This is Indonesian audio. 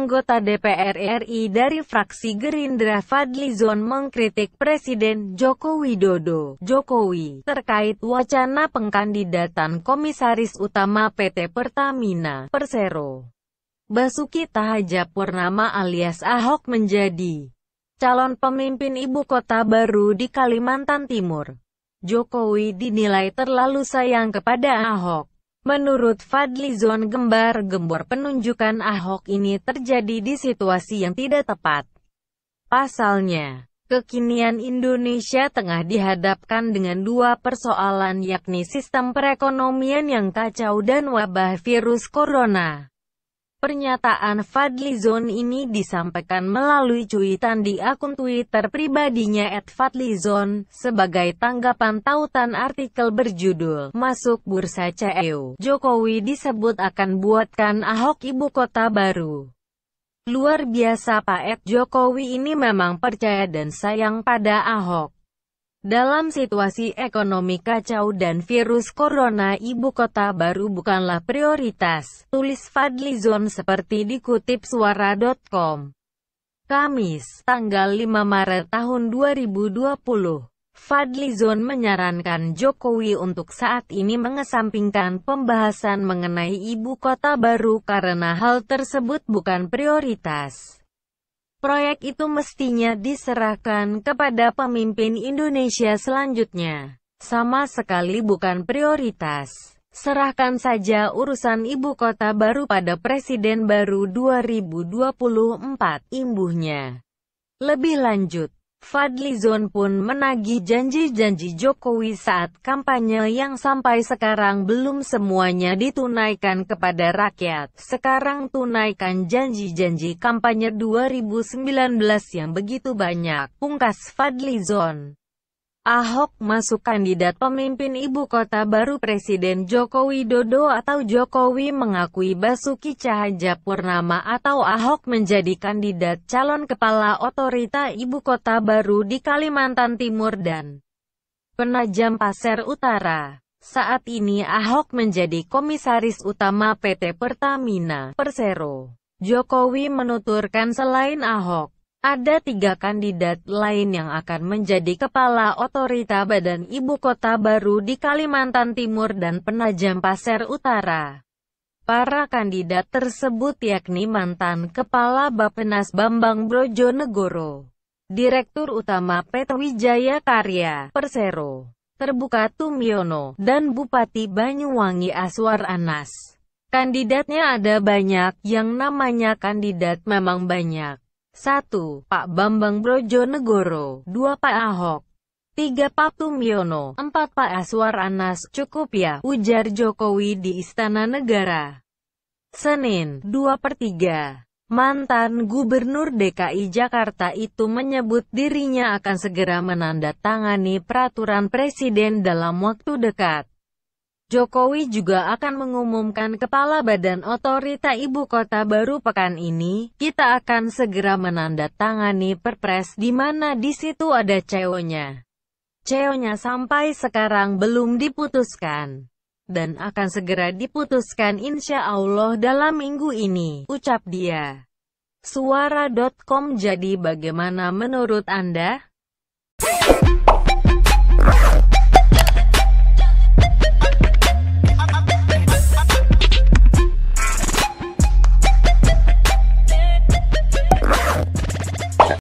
anggota DPR RI dari fraksi Gerindra Fadli Zon mengkritik Presiden Joko Widodo Jokowi terkait wacana pengkandidatan Komisaris Utama PT Pertamina Persero. Basuki Tahaja Purnama alias Ahok menjadi calon pemimpin ibu kota baru di Kalimantan Timur. Jokowi dinilai terlalu sayang kepada Ahok. Menurut Fadli Zon, gembar-gembor penunjukan Ahok ini terjadi di situasi yang tidak tepat. Pasalnya, kekinian Indonesia tengah dihadapkan dengan dua persoalan yakni sistem perekonomian yang kacau dan wabah virus corona. Pernyataan Fadli Zon ini disampaikan melalui cuitan di akun Twitter pribadinya @fadlizon sebagai tanggapan tautan artikel berjudul Masuk Bursa CEU. Jokowi disebut akan buatkan Ahok ibu kota baru. Luar biasa Pak Ed Jokowi ini memang percaya dan sayang pada Ahok. Dalam situasi ekonomi kacau dan virus corona ibu kota baru bukanlah prioritas, tulis Fadli Zon seperti dikutip suara.com. Kamis, tanggal 5 Maret tahun 2020, Fadli Zon menyarankan Jokowi untuk saat ini mengesampingkan pembahasan mengenai ibu kota baru karena hal tersebut bukan prioritas. Proyek itu mestinya diserahkan kepada pemimpin Indonesia selanjutnya. Sama sekali bukan prioritas. Serahkan saja urusan ibu kota baru pada Presiden baru 2024, imbuhnya. Lebih lanjut, Fadli Zon pun menagih janji-janji Jokowi saat kampanye yang sampai sekarang belum semuanya ditunaikan kepada rakyat. Sekarang tunaikan janji-janji kampanye 2019 yang begitu banyak, pungkas Fadli Zon. Ahok masuk kandidat pemimpin ibu kota baru Presiden Jokowi Dodo atau Jokowi mengakui Basuki Cahaja Purnama atau Ahok menjadi kandidat calon kepala otorita ibu kota baru di Kalimantan Timur dan Penajam Pasir Utara. Saat ini Ahok menjadi komisaris utama PT Pertamina Persero. Jokowi menuturkan selain Ahok, ada tiga kandidat lain yang akan menjadi kepala otorita badan ibu kota baru di Kalimantan Timur dan Penajam Pasir Utara. Para kandidat tersebut yakni mantan Kepala Bapenas Bambang Brojonegoro, Direktur Utama PT Wijaya Karya, Persero, Terbuka Tumiono, dan Bupati Banyuwangi Aswar Anas. Kandidatnya ada banyak, yang namanya kandidat memang banyak. 1. Pak Bambang Brojonegoro, 2. Pak Ahok, 3. Pak Tumiono, 4. Pak Aswar Anas, cukup ya, ujar Jokowi di Istana Negara. Senin, 2 per 3. Mantan Gubernur DKI Jakarta itu menyebut dirinya akan segera menandatangani peraturan presiden dalam waktu dekat. Jokowi juga akan mengumumkan kepala badan otorita ibu kota baru pekan ini. Kita akan segera menandatangani perpres di mana di situ ada CEO-nya. CEO-nya sampai sekarang belum diputuskan dan akan segera diputuskan insya Allah dalam minggu ini, ucap dia. Suara.com Jadi bagaimana menurut Anda?